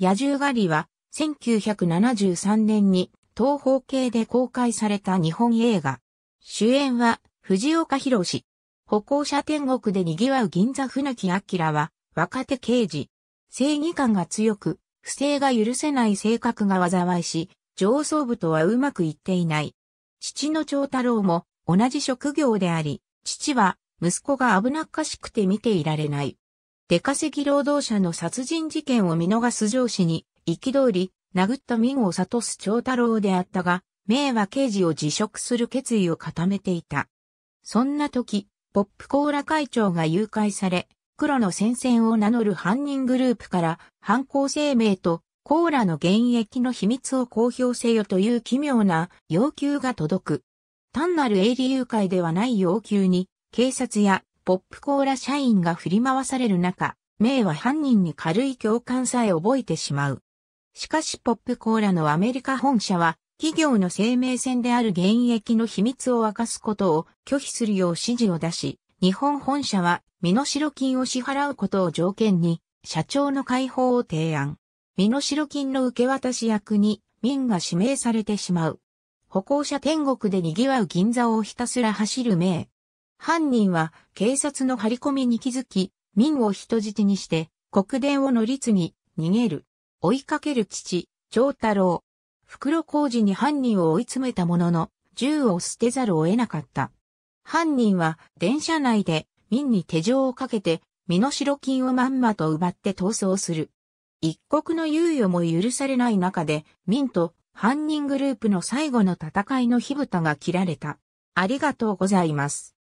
野獣狩りは、1973年に東方系で公開された日本映画。主演は、藤岡博士。歩行者天国で賑わう銀座船木明は、若手刑事。正義感が強く、不正が許せない性格が災いし、上層部とはうまくいっていない。父の長太郎も同じ職業であり、父は息子が危なっかしくて見ていられない。出稼ぎ労働者の殺人事件を見逃す上司に、憤り、殴った民を悟す長太郎であったが、明は刑事を辞職する決意を固めていた。そんな時、ポップコーラ会長が誘拐され、黒の戦線を名乗る犯人グループから犯行声明とコーラの現役の秘密を公表せよという奇妙な要求が届く。単なる営利誘拐ではない要求に、警察やポップコーラ社員が振り回される中、メイは犯人に軽い共感さえ覚えてしまう。しかしポップコーラのアメリカ本社は、企業の生命線である現役の秘密を明かすことを拒否するよう指示を出し、日本本社は身代金を支払うことを条件に、社長の解放を提案。身代金の受け渡し役に、民が指名されてしまう。歩行者天国で賑わう銀座をひたすら走る名。犯人は警察の張り込みに気づき、民を人質にして、国電を乗り継ぎ、逃げる。追いかける父、長太郎。袋工事に犯人を追い詰めたものの、銃を捨てざるを得なかった。犯人は電車内で民に手錠をかけて、身の代金をまんまと奪って逃走する。一国の猶予も許されない中で、民と犯人グループの最後の戦いの火蓋が切られた。ありがとうございます。